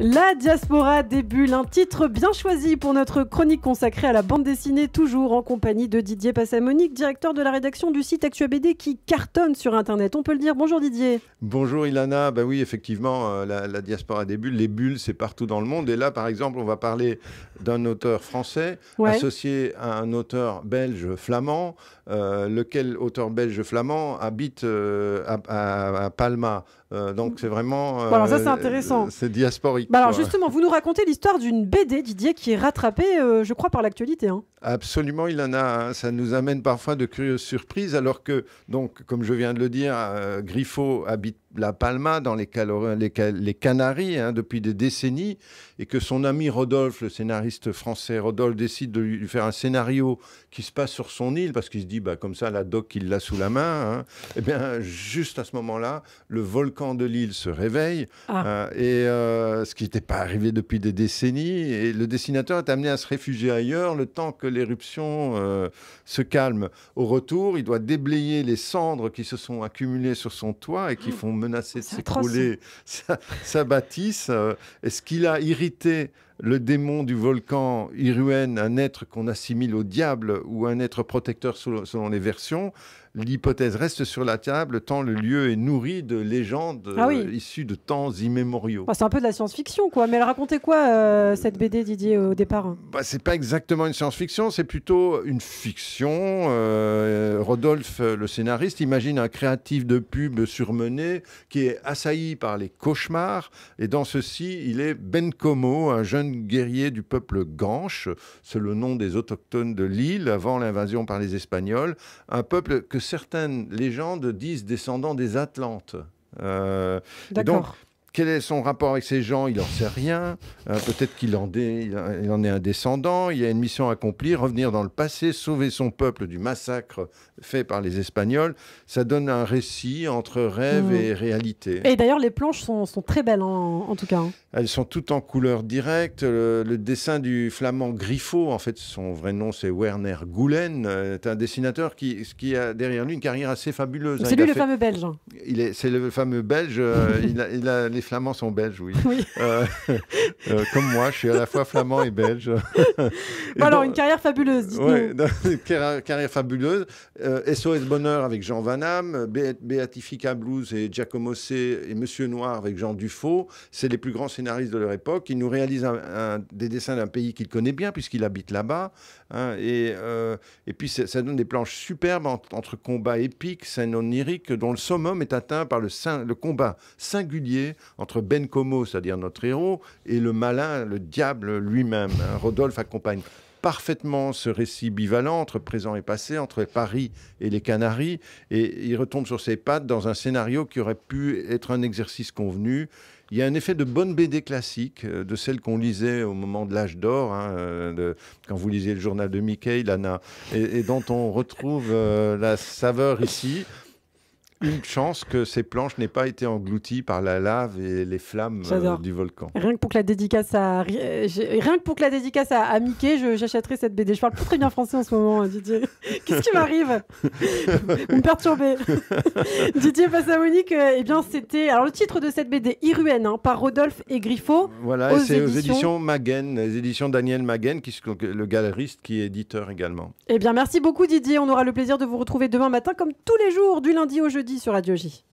La diaspora des bulles, un titre bien choisi pour notre chronique consacrée à la bande dessinée, toujours en compagnie de Didier Passamonique, directeur de la rédaction du site ActuaBD qui cartonne sur Internet. On peut le dire. Bonjour Didier. Bonjour Ilana. Bah oui, effectivement, euh, la, diaspora des bulles, les bulles, c'est partout dans le monde. Et là, par exemple, on va parler d'un auteur français associé à un auteur belge flamand, euh, lequel auteur belge flamand habite euh, à Palma euh, donc c'est vraiment. Euh, ça c'est intéressant. C'est diasporique. Bah, alors justement, vous nous racontez l'histoire d'une BD Didier qui est rattrapée, euh, je crois, par l'actualité. Hein. Absolument, il en a. Ça nous amène parfois de curieuses surprises, alors que donc comme je viens de le dire, Griffo habite la Palma, dans les, Canaries, hein, depuis des décennies, et que son ami Rodolphe, le scénariste français Rodolphe, décide de lui faire un scénario qui se passe sur son île, parce qu'il se dit, bah, comme ça, la doc, il l'a sous la main. et hein. eh bien, juste à ce moment-là, le volcan de l'île se réveille, ah. hein, et euh, ce qui n'était pas arrivé depuis des décennies, et le dessinateur est amené à se réfugier ailleurs le temps que l'éruption euh, se calme. Au retour, il doit déblayer les cendres qui se sont accumulées sur son toit et qui mm. font ça de s'écrouler sa, bâtisse euh, Est-ce qu'il a irrité le démon du volcan Iruen, un être qu'on assimile au diable ou un être protecteur selon les versions, l'hypothèse reste sur la table tant le lieu est nourri de légendes ah euh, issues de temps immémoriaux. c'est un peu de la science-fiction, quoi. Mais elle racontait quoi, euh, cette BD, Didier, au départ bah, C'est pas exactement une science-fiction, c'est plutôt une fiction. Euh, Rodolphe, le scénariste, imagine un créatif de pub surmené qui est assailli par les cauchemars. Et dans ceci, il est Ben Como, un jeune guerrier du peuple Ganche, c'est le nom des autochtones de l'île avant l'invasion par les Espagnols, un peuple que certaines légendes disent descendant des Atlantes. Euh, D'accord. Quel est son rapport avec ces gens Il n'en sait rien. Euh, peut-être qu'il en, est un descendant. Il a une mission à accomplir, revenir dans le passé, sauver son peuple du massacre fait par les Espagnols. Ça donne un récit entre rêve hmm. et réalité. Et d'ailleurs, les planches sont, très belles, hein, en, tout cas. Hein. Elles sont toutes en couleur directe. Le, dessin du flamand Griffo, en fait, son vrai nom, c'est Werner Goulen, est euh, un dessinateur qui, qui a derrière lui une carrière assez fabuleuse. Hein. C'est lui le fameux Belge. C'est est le fameux Belge. il a, il a Flamands sont belges, oui. oui. Euh, euh, comme moi, je suis à la fois flamand et belge. Alors, une carrière fabuleuse, dis nous carrière, fabuleuse. SOS euh, Bonheur avec Jean Van Am, Beatifica Blues et Giacomo C. et Monsieur Noir avec Jean Dufaux. C'est les plus grands scénaristes de leur époque. Ils nous réalisent un, des dessins d'un pays qu'il connaît bien puisqu'il habite là-bas. Hein, et, et puis, ça donne des planches superbes entre combats épiques, scènes oniriques, dont le summum est atteint par le, le combat singulier entre Ben Como, c'est-à-dire notre héros, et le malin, le diable lui-même. Hein, Rodolphe accompagne parfaitement ce récit bivalent entre présent et passé, entre Paris et les Canaries, et il retombe sur ses pattes dans un scénario qui aurait pu être un exercice convenu. Il y a un effet de bonne BD classique, euh, de celle qu'on lisait au moment de l'âge d'or, hein, euh, quand vous lisez le journal de Mickey, Lana, et, dont on retrouve euh, la saveur ici une chance que ces planches n'aient pas été englouties par la lave et les flammes euh, du volcan. Rien que pour que la dédicace à, euh, rien que pour que la dédicace à, Mickey, j'achèterai cette BD. Je parle pas très bien français en ce moment, hein, Didier. Qu'est-ce qui m'arrive Vous me perturbez. Didier Passamonique, euh, eh bien, c'était. Alors, le titre de cette BD, Iruen, hein, par Rodolphe et Griffo. Voilà, c'est aux éditions Magen, les éditions Daniel Maguen, qui, le galeriste qui est éditeur également. Eh bien, merci beaucoup, Didier. On aura le plaisir de vous retrouver demain matin, comme tous les jours, du lundi au jeudi sur Radio J.